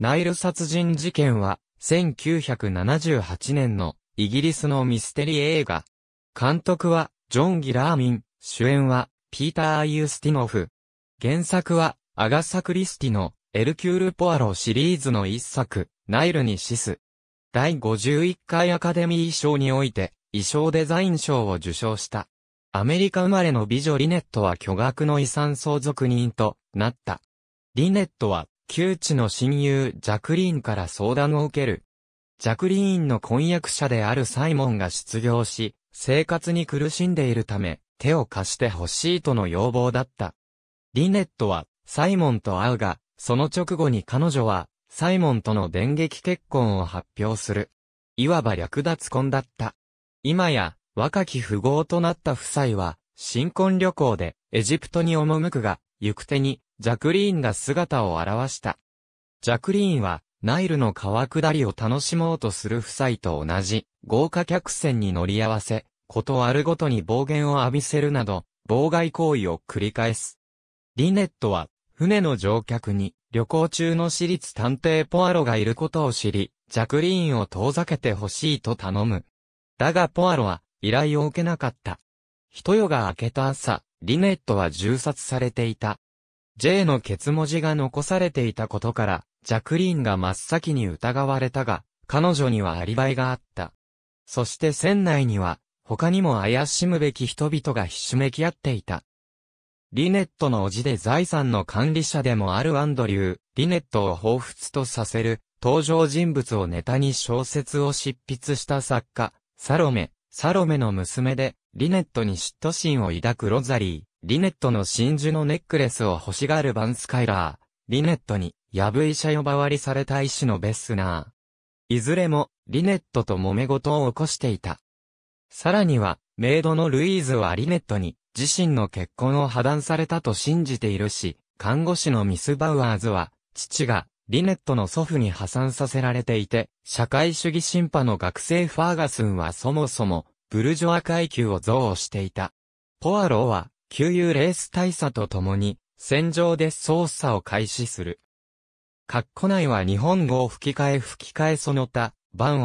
ナイル殺人事件は、1978年のイギリスのミステリー映画。監督は、ジョン・ギラーミン、主演は、ピーター・ユスティノフ。原作は、アガサ・クリスティの、エルキュール・ポアロシリーズの一作、ナイルに死す。第51回アカデミー賞において、衣装デザイン賞を受賞した。アメリカ生まれの美女リネットは巨額の遺産相続人となった。リネットは旧知の親友ジャクリーンから相談を受ける。ジャクリーンの婚約者であるサイモンが失業し、生活に苦しんでいるため、手を貸してほしいとの要望だった。リネットは、サイモンと会うが、その直後に彼女は、サイモンとの電撃結婚を発表する。いわば略奪婚だった。今や、若き富豪となった夫妻は、新婚旅行でエジプトに赴くが、行く手に、ジャクリーンが姿を現した。ジャクリーンは、ナイルの川下りを楽しもうとする夫妻と同じ、豪華客船に乗り合わせ、ことあるごとに暴言を浴びせるなど、妨害行為を繰り返す。リネットは、船の乗客に、旅行中の私立探偵ポアロがいることを知り、ジャクリーンを遠ざけてほしいと頼む。だがポアロは、依頼を受けなかった。一夜が明けた朝、リネットは銃殺されていた。J のケツ文字が残されていたことから、ジャクリーンが真っ先に疑われたが、彼女にはアリバイがあった。そして船内には、他にも怪しむべき人々がひしめき合っていた。リネットの叔父で財産の管理者でもあるアンドリュー、リネットを彷彿とさせる、登場人物をネタに小説を執筆した作家、サロメ、サロメの娘で、リネットに嫉妬心を抱くロザリー。リネットの真珠のネックレスを欲しがるバンスカイラー、リネットに、ブイ医者呼ばわりされた医師のベッスナー。いずれも、リネットと揉め事を起こしていた。さらには、メイドのルイーズはリネットに、自身の結婚を破断されたと信じているし、看護師のミス・バウアーズは、父が、リネットの祖父に破産させられていて、社会主義審判の学生ファーガスンはそもそも、ブルジョア階級を憎悪していた。ポアロは、給油レース大佐と共に、戦場で捜査を開始する。括弧内は日本語を吹き替え吹き替えその他、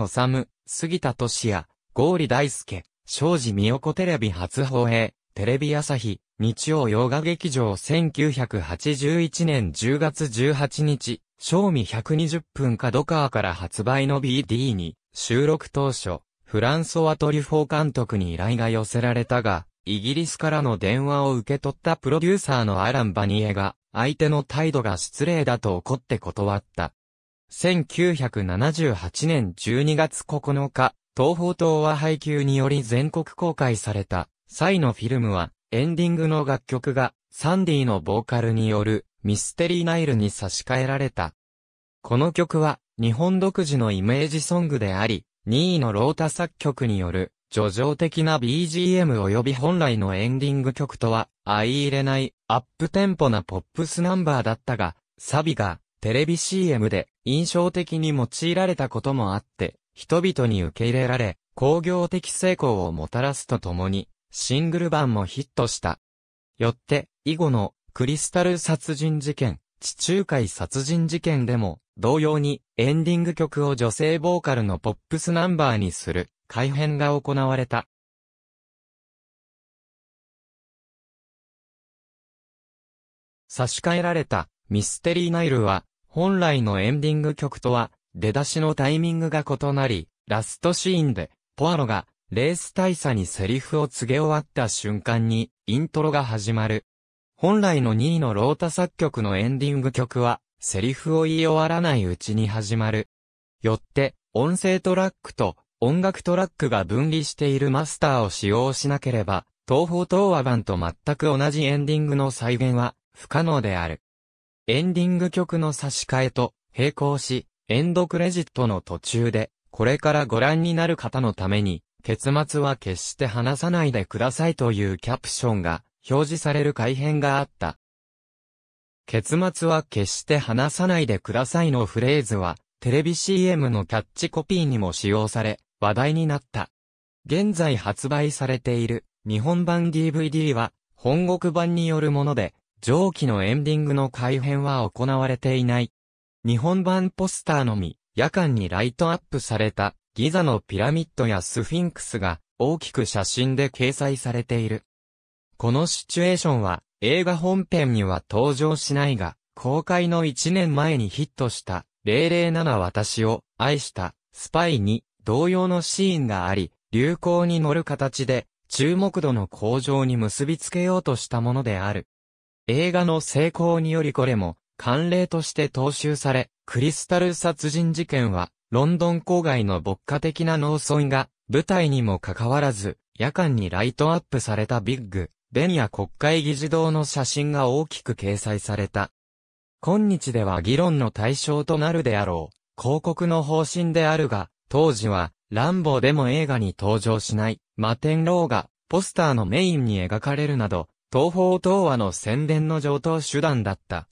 さむ、杉田敏也、郷里大輔、庄司美代子テレビ初放映、テレビ朝日、日曜洋画劇場1981年10月18日、賞味120分角川から発売の BD に、収録当初、フランソワ・トリュフォー監督に依頼が寄せられたが、イギリスからの電話を受け取ったプロデューサーのアラン・バニエが、相手の態度が失礼だと怒って断った。1978年12月9日、東宝東和配給により全国公開された、イのフィルムは、エンディングの楽曲が、サンディのボーカルによる、ミステリーナイルに差し替えられた。この曲は、日本独自のイメージソングであり、2位のロータ作曲による、叙情的な BGM 及び本来のエンディング曲とは、相入れない、アップテンポなポップスナンバーだったが、サビが、テレビ CM で印象的に用いられたこともあって、人々に受け入れられ、工業的成功をもたらすとともに、シングル版もヒットした。よって、以後の、クリスタル殺人事件、地中海殺人事件でも、同様に、エンディング曲を女性ボーカルのポップスナンバーにする、改編が行われた。差し替えられたミステリーナイルは、本来のエンディング曲とは、出だしのタイミングが異なり、ラストシーンで、ポアロが、レース大佐にセリフを告げ終わった瞬間に、イントロが始まる。本来の2位のロータ作曲のエンディング曲は、セリフを言い終わらないうちに始まる。よって、音声トラックと音楽トラックが分離しているマスターを使用しなければ、東方東和版と全く同じエンディングの再現は不可能である。エンディング曲の差し替えと並行し、エンドクレジットの途中で、これからご覧になる方のために、結末は決して話さないでくださいというキャプションが表示される改変があった。結末は決して話さないでくださいのフレーズは、テレビ CM のキャッチコピーにも使用され、話題になった。現在発売されている日本版 DVD は本国版によるもので、上記のエンディングの改編は行われていない。日本版ポスターのみ、夜間にライトアップされたギザのピラミッドやスフィンクスが大きく写真で掲載されている。このシチュエーションは映画本編には登場しないが、公開の1年前にヒットした007私を愛したスパイに同様のシーンがあり、流行に乗る形で、注目度の向上に結びつけようとしたものである。映画の成功によりこれも、慣例として踏襲され、クリスタル殺人事件は、ロンドン郊外の牧歌的な農村が、舞台にもかかわらず、夜間にライトアップされたビッグ、ベンや国会議事堂の写真が大きく掲載された。今日では議論の対象となるであろう、広告の方針であるが、当時は、ランボーでも映画に登場しない、ン天ーが、ポスターのメインに描かれるなど、東方東和の宣伝の上等手段だった。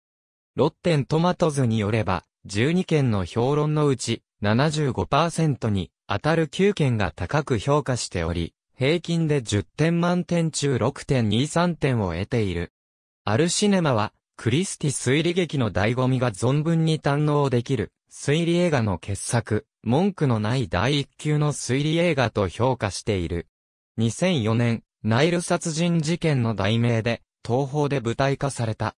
ロッテントマトズによれば、12件の評論のうち75%に当たる9件が高く評価しており、平均で10点満点中6.23点を得ている。アルシネマは、クリスティ推理劇の醍醐味が存分に堪能できる、推理映画の傑作、文句のない第一級の推理映画と評価している。2004年、ナイル殺人事件の題名で、東方で舞台化された。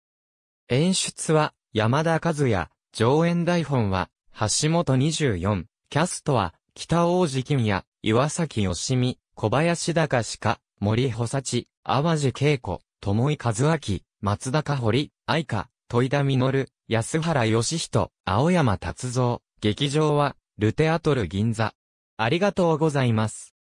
演出は、山田和也、上演台本は、橋本24、キャストは、北大路金也、岩崎義美、小林隆か、森保幸、淡路恵子、友井和明、松田香織、愛花、戸井田実、安原義人、青山達造、劇場は、ルテアトル銀座。ありがとうございます。